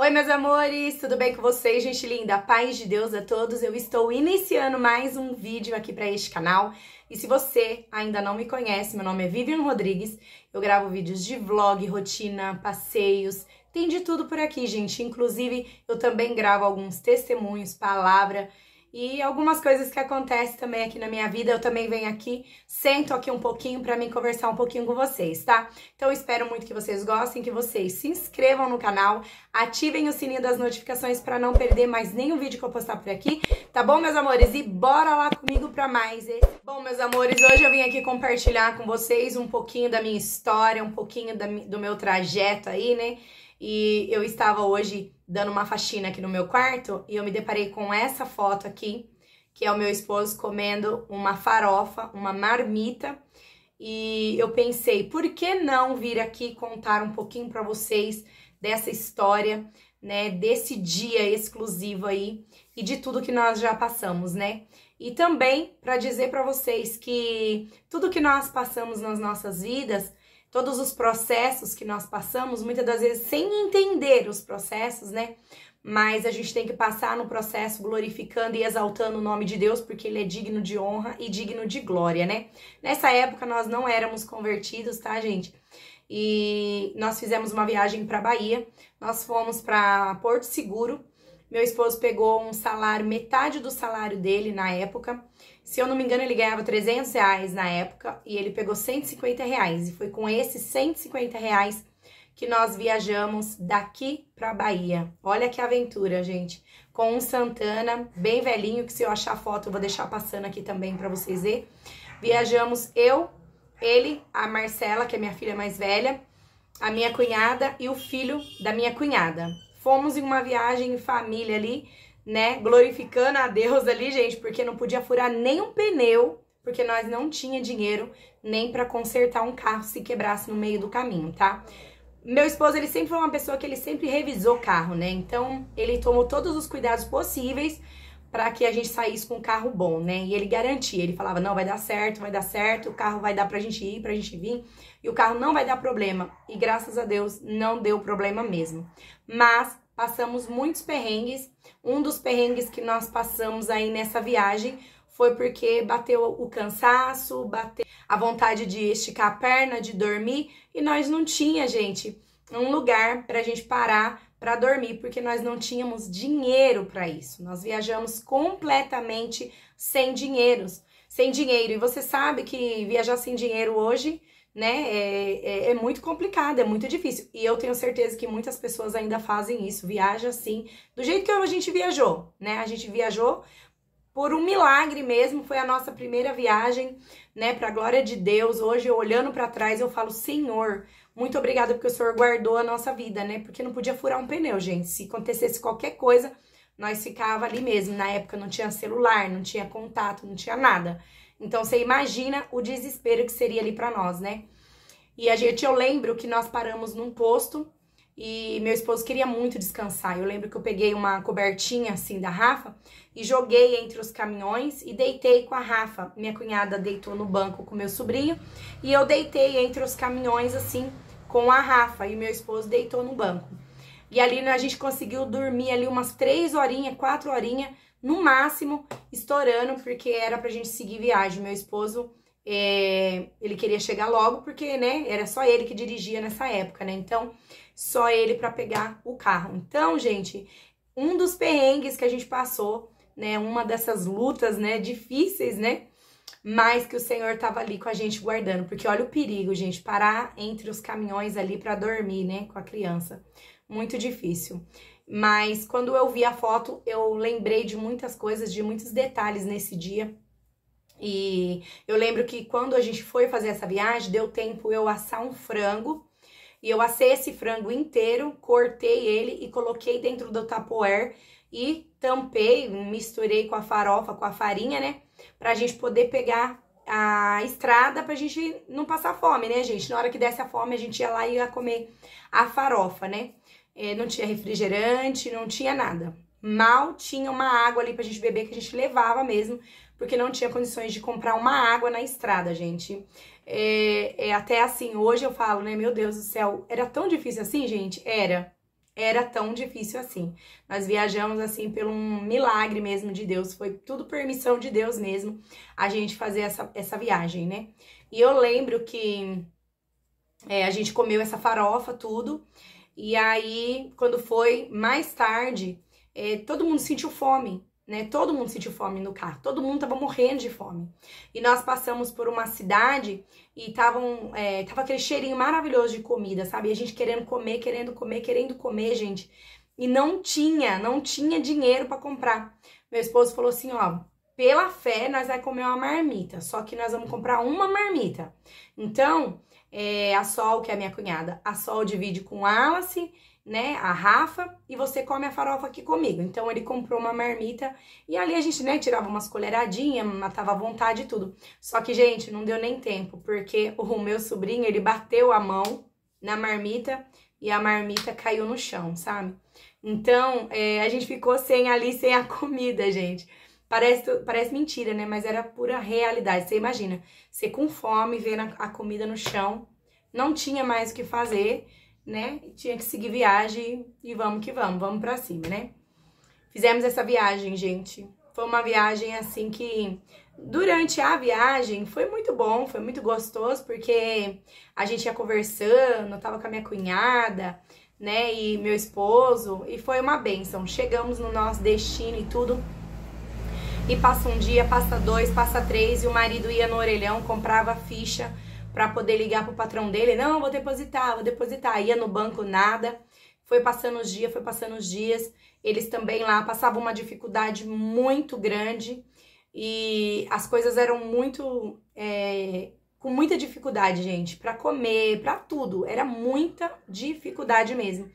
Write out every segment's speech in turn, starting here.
Oi, meus amores, tudo bem com vocês? Gente linda, paz de Deus a todos. Eu estou iniciando mais um vídeo aqui para este canal. E se você ainda não me conhece, meu nome é Vivian Rodrigues. Eu gravo vídeos de vlog, rotina, passeios, tem de tudo por aqui, gente. Inclusive, eu também gravo alguns testemunhos, palavra e algumas coisas que acontecem também aqui na minha vida, eu também venho aqui, sento aqui um pouquinho para mim conversar um pouquinho com vocês, tá? Então espero muito que vocês gostem, que vocês se inscrevam no canal, ativem o sininho das notificações para não perder mais nenhum vídeo que eu postar por aqui, tá bom, meus amores? E bora lá comigo para mais. Bom, meus amores, hoje eu vim aqui compartilhar com vocês um pouquinho da minha história, um pouquinho da, do meu trajeto aí, né? E eu estava hoje dando uma faxina aqui no meu quarto e eu me deparei com essa foto aqui, que é o meu esposo comendo uma farofa, uma marmita. E eu pensei, por que não vir aqui contar um pouquinho para vocês dessa história, né, desse dia exclusivo aí e de tudo que nós já passamos, né? E também para dizer para vocês que tudo que nós passamos nas nossas vidas todos os processos que nós passamos, muitas das vezes sem entender os processos, né? Mas a gente tem que passar no processo glorificando e exaltando o nome de Deus, porque ele é digno de honra e digno de glória, né? Nessa época nós não éramos convertidos, tá, gente? E nós fizemos uma viagem para Bahia, nós fomos para Porto Seguro meu esposo pegou um salário, metade do salário dele na época. Se eu não me engano, ele ganhava 300 reais na época e ele pegou 150 reais. E foi com esses 150 reais que nós viajamos daqui para Bahia. Olha que aventura, gente. Com um Santana bem velhinho, que se eu achar foto eu vou deixar passando aqui também para vocês verem. Viajamos eu, ele, a Marcela, que é minha filha mais velha, a minha cunhada e o filho da minha cunhada fomos em uma viagem em família ali, né? Glorificando a Deus ali, gente, porque não podia furar nem um pneu, porque nós não tinha dinheiro nem para consertar um carro se quebrasse no meio do caminho, tá? Meu esposo, ele sempre foi uma pessoa que ele sempre revisou carro, né? Então, ele tomou todos os cuidados possíveis para que a gente saísse com um carro bom, né? E ele garantia, ele falava: não, vai dar certo, vai dar certo, o carro vai dar pra gente ir, pra gente vir, e o carro não vai dar problema. E graças a Deus não deu problema mesmo. Mas passamos muitos perrengues. Um dos perrengues que nós passamos aí nessa viagem foi porque bateu o cansaço, bateu a vontade de esticar a perna, de dormir, e nós não tinha, gente, um lugar pra gente parar para dormir, porque nós não tínhamos dinheiro para isso. Nós viajamos completamente sem dinheiro, sem dinheiro. E você sabe que viajar sem dinheiro hoje, né, é, é, é muito complicado, é muito difícil. E eu tenho certeza que muitas pessoas ainda fazem isso, viaja assim, do jeito que a gente viajou, né? A gente viajou por um milagre mesmo, foi a nossa primeira viagem, né, para a glória de Deus. Hoje, olhando para trás, eu falo, Senhor, muito obrigada porque o senhor guardou a nossa vida, né? Porque não podia furar um pneu, gente. Se acontecesse qualquer coisa, nós ficava ali mesmo. Na época não tinha celular, não tinha contato, não tinha nada. Então você imagina o desespero que seria ali para nós, né? E a gente, eu lembro que nós paramos num posto e meu esposo queria muito descansar. Eu lembro que eu peguei uma cobertinha assim da Rafa e joguei entre os caminhões e deitei com a Rafa. Minha cunhada deitou no banco com meu sobrinho e eu deitei entre os caminhões assim com a Rafa e meu esposo deitou no banco. E ali né, a gente conseguiu dormir ali umas três horinhas, quatro horinhas, no máximo, estourando, porque era pra gente seguir viagem. Meu esposo, é, ele queria chegar logo, porque, né, era só ele que dirigia nessa época, né? Então, só ele para pegar o carro. Então, gente, um dos perrengues que a gente passou, né, uma dessas lutas, né, difíceis, né, mas que o Senhor estava ali com a gente guardando, porque olha o perigo, gente, parar entre os caminhões ali para dormir, né, com a criança. Muito difícil. Mas quando eu vi a foto, eu lembrei de muitas coisas, de muitos detalhes nesse dia. E eu lembro que quando a gente foi fazer essa viagem, deu tempo eu assar um frango. E eu assei esse frango inteiro, cortei ele e coloquei dentro do tapoer e tampei, misturei com a farofa, com a farinha, né? para a gente poder pegar a estrada pra gente não passar fome, né, gente? Na hora que desse a fome, a gente ia lá e ia comer a farofa, né? É, não tinha refrigerante, não tinha nada. Mal tinha uma água ali pra gente beber que a gente levava mesmo, porque não tinha condições de comprar uma água na estrada, gente. É, é até assim, hoje eu falo, né, meu Deus do céu, era tão difícil assim, gente? Era era tão difícil assim. Nós viajamos assim pelo um milagre mesmo de Deus, foi tudo permissão de Deus mesmo a gente fazer essa, essa viagem, né? E eu lembro que é, a gente comeu essa farofa, tudo, e aí quando foi mais tarde, é, todo mundo sentiu fome né? Todo mundo sentiu fome no carro, todo mundo tava morrendo de fome. E nós passamos por uma cidade e tavam, é, tava aquele cheirinho maravilhoso de comida, sabe? E a gente querendo comer, querendo comer, querendo comer, gente. E não tinha, não tinha dinheiro para comprar. Meu esposo falou assim, ó, pela fé nós vai comer uma marmita, só que nós vamos comprar uma marmita. Então, é, a Sol, que é a minha cunhada, a Sol divide com Alice né, a Rafa, e você come a farofa aqui comigo. Então ele comprou uma marmita e ali a gente, né, tirava umas colheradinhas, matava à vontade e tudo. Só que, gente, não deu nem tempo, porque o meu sobrinho, ele bateu a mão na marmita e a marmita caiu no chão, sabe? Então, é, a gente ficou sem ali, sem a comida, gente. Parece, parece mentira, né? Mas era pura realidade. Você imagina, você com fome, vendo a, a comida no chão, não tinha mais o que fazer né? Tinha que seguir viagem e vamos que vamos, vamos pra cima, né? Fizemos essa viagem, gente. Foi uma viagem assim que durante a viagem foi muito bom, foi muito gostoso, porque a gente ia conversando, eu tava com a minha cunhada, né, e meu esposo, e foi uma benção. Chegamos no nosso destino e tudo. E passa um dia, passa dois, passa três, e o marido ia no orelhão, comprava ficha para poder ligar pro patrão dele, não, vou depositar, vou depositar. Ia no banco nada. Foi passando os dias, foi passando os dias. Eles também lá passavam uma dificuldade muito grande e as coisas eram muito é, com muita dificuldade, gente, para comer, para tudo, era muita dificuldade mesmo.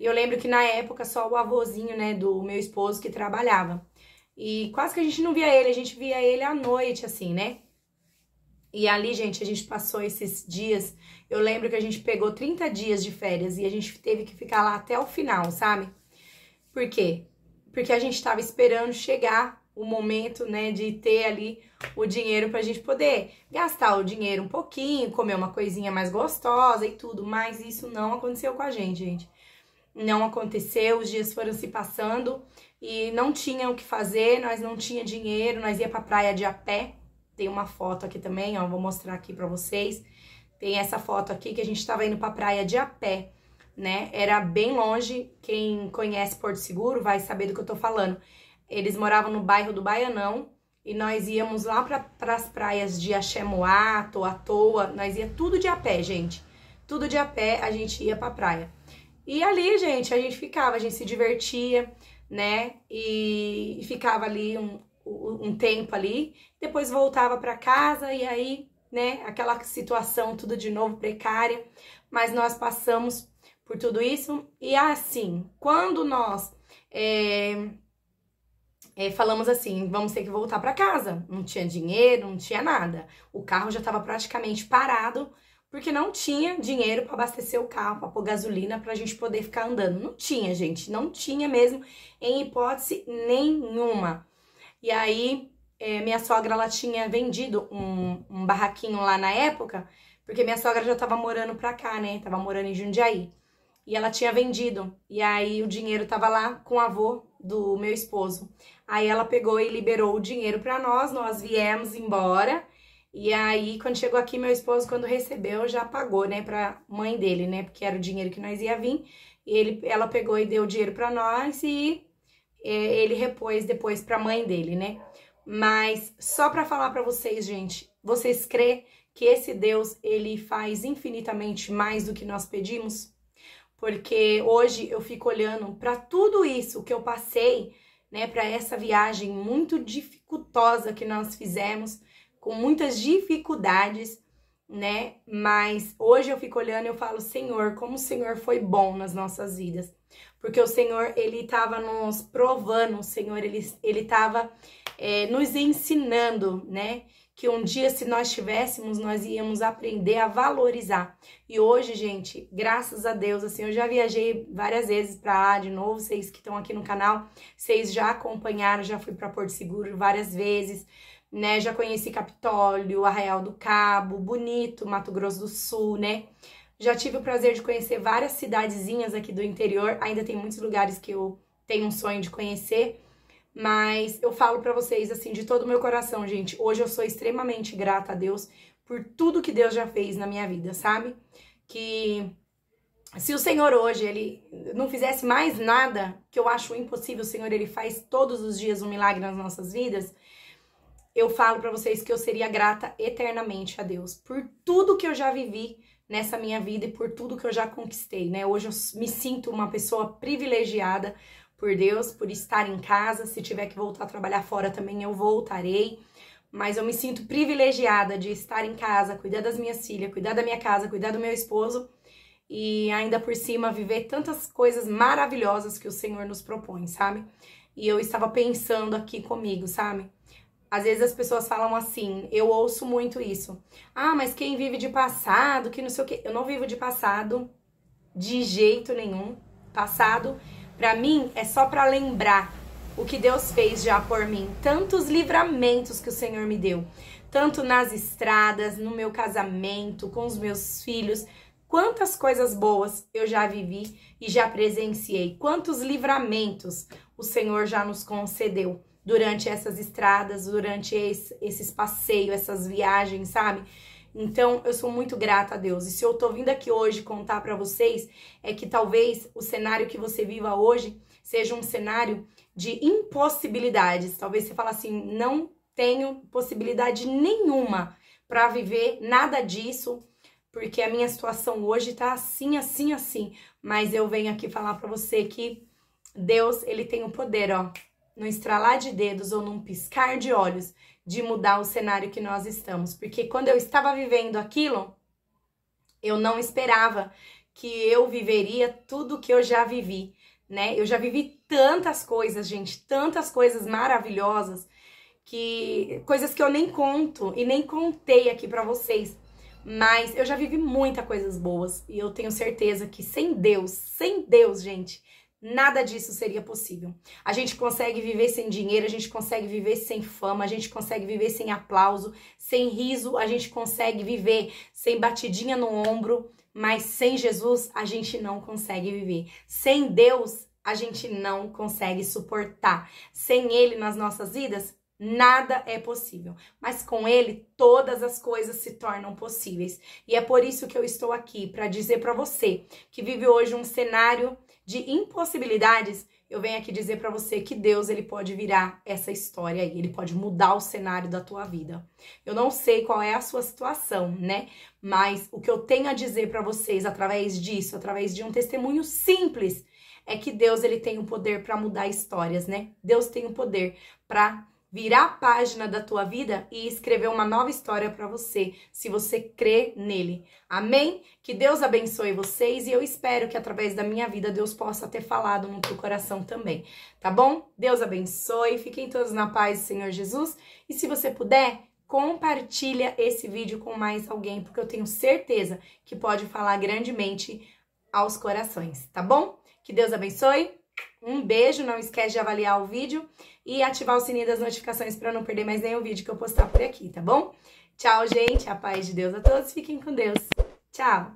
E eu lembro que na época só o avôzinho, né, do meu esposo que trabalhava. E quase que a gente não via ele, a gente via ele à noite assim, né? E ali, gente, a gente passou esses dias. Eu lembro que a gente pegou 30 dias de férias e a gente teve que ficar lá até o final, sabe? Por quê? Porque a gente tava esperando chegar o momento, né, de ter ali o dinheiro pra gente poder gastar o dinheiro um pouquinho, comer uma coisinha mais gostosa e tudo, mas isso não aconteceu com a gente, gente. Não aconteceu, os dias foram se passando e não tinha o que fazer, nós não tinha dinheiro, nós ia pra praia de a pé, tem uma foto aqui também, ó, vou mostrar aqui para vocês. Tem essa foto aqui que a gente estava indo para a praia de a pé, né? Era bem longe, quem conhece Porto Seguro vai saber do que eu tô falando. Eles moravam no bairro do Baianão e nós íamos lá para as praias de Axemoá, à Toa, nós ia tudo de a pé, gente. Tudo de a pé, a gente ia para a praia. E ali, gente, a gente ficava, a gente se divertia, né? E, e ficava ali um, um tempo ali, depois voltava para casa e aí, né, aquela situação tudo de novo precária, mas nós passamos por tudo isso e assim, quando nós é, é, falamos assim, vamos ter que voltar para casa, não tinha dinheiro, não tinha nada, o carro já estava praticamente parado porque não tinha dinheiro para abastecer o carro, para pôr gasolina, para a gente poder ficar andando. Não tinha, gente, não tinha mesmo, em hipótese nenhuma. E aí, é, minha sogra, ela tinha vendido um, um barraquinho lá na época, porque minha sogra já tava morando pra cá, né? Tava morando em Jundiaí. E ela tinha vendido. E aí o dinheiro tava lá com o avô do meu esposo. Aí ela pegou e liberou o dinheiro para nós, nós viemos embora. E aí quando chegou aqui meu esposo quando recebeu já pagou, né, para mãe dele, né, porque era o dinheiro que nós ia vir. E ele ela pegou e deu o dinheiro para nós e é, ele repôs depois para a mãe dele, né? Mas só para falar para vocês, gente, vocês crê que esse Deus ele faz infinitamente mais do que nós pedimos? Porque hoje eu fico olhando para tudo isso que eu passei, né, para essa viagem muito dificultosa que nós fizemos, com muitas dificuldades, né? Mas hoje eu fico olhando e eu falo, Senhor, como o Senhor foi bom nas nossas vidas. Porque o Senhor, Ele estava nos provando, o Senhor, Ele estava ele é, nos ensinando, né? Que um dia, se nós tivéssemos, nós íamos aprender a valorizar. E hoje, gente, graças a Deus, assim, eu já viajei várias vezes para lá de novo. Vocês que estão aqui no canal, vocês já acompanharam, já fui para Porto Seguro várias vezes né? Já conheci Capitólio, Arraial do Cabo, Bonito, Mato Grosso do Sul, né? Já tive o prazer de conhecer várias cidadezinhas aqui do interior. Ainda tem muitos lugares que eu tenho um sonho de conhecer, mas eu falo para vocês assim de todo o meu coração, gente. Hoje eu sou extremamente grata a Deus por tudo que Deus já fez na minha vida, sabe? Que se o Senhor hoje ele não fizesse mais nada, que eu acho impossível, o Senhor ele faz todos os dias um milagre nas nossas vidas eu falo para vocês que eu seria grata eternamente a Deus por tudo que eu já vivi nessa minha vida e por tudo que eu já conquistei, né? Hoje eu me sinto uma pessoa privilegiada por Deus, por estar em casa. Se tiver que voltar a trabalhar fora também, eu voltarei. Mas eu me sinto privilegiada de estar em casa, cuidar das minhas filhas, cuidar da minha casa, cuidar do meu esposo e ainda por cima viver tantas coisas maravilhosas que o Senhor nos propõe, sabe? E eu estava pensando aqui comigo, sabe? Às vezes as pessoas falam assim, eu ouço muito isso. Ah, mas quem vive de passado, que não sei o quê. Eu não vivo de passado de jeito nenhum. Passado, para mim, é só para lembrar o que Deus fez já por mim. Tantos livramentos que o Senhor me deu. Tanto nas estradas, no meu casamento, com os meus filhos. Quantas coisas boas eu já vivi e já presenciei. Quantos livramentos o Senhor já nos concedeu durante essas estradas, durante esse, esses passeios, essas viagens, sabe? Então, eu sou muito grata a Deus. E se eu tô vindo aqui hoje contar para vocês, é que talvez o cenário que você viva hoje seja um cenário de impossibilidades. Talvez você fale assim: não tenho possibilidade nenhuma para viver nada disso, porque a minha situação hoje tá assim, assim, assim. Mas eu venho aqui falar para você que Deus, ele tem o poder, ó, no estralar de dedos ou num piscar de olhos de mudar o cenário que nós estamos. Porque quando eu estava vivendo aquilo, eu não esperava que eu viveria tudo que eu já vivi, né? Eu já vivi tantas coisas, gente, tantas coisas maravilhosas que coisas que eu nem conto e nem contei aqui para vocês. Mas eu já vivi muitas coisas boas e eu tenho certeza que sem Deus, sem Deus, gente, Nada disso seria possível. A gente consegue viver sem dinheiro, a gente consegue viver sem fama, a gente consegue viver sem aplauso, sem riso, a gente consegue viver sem batidinha no ombro, mas sem Jesus a gente não consegue viver. Sem Deus a gente não consegue suportar. Sem Ele nas nossas vidas, Nada é possível, mas com ele todas as coisas se tornam possíveis. E é por isso que eu estou aqui para dizer para você que vive hoje um cenário de impossibilidades, eu venho aqui dizer para você que Deus ele pode virar essa história aí, ele pode mudar o cenário da tua vida. Eu não sei qual é a sua situação, né? Mas o que eu tenho a dizer para vocês através disso, através de um testemunho simples, é que Deus ele tem o um poder para mudar histórias, né? Deus tem o um poder para virar a página da tua vida e escrever uma nova história para você, se você crê nele. Amém? Que Deus abençoe vocês e eu espero que através da minha vida Deus possa ter falado no teu coração também, tá bom? Deus abençoe, fiquem todos na paz do Senhor Jesus e se você puder, compartilha esse vídeo com mais alguém, porque eu tenho certeza que pode falar grandemente aos corações, tá bom? Que Deus abençoe. Um beijo, não esquece de avaliar o vídeo e ativar o sininho das notificações para não perder mais nenhum vídeo que eu postar por aqui, tá bom? Tchau, gente. A paz de Deus a todos. Fiquem com Deus. Tchau.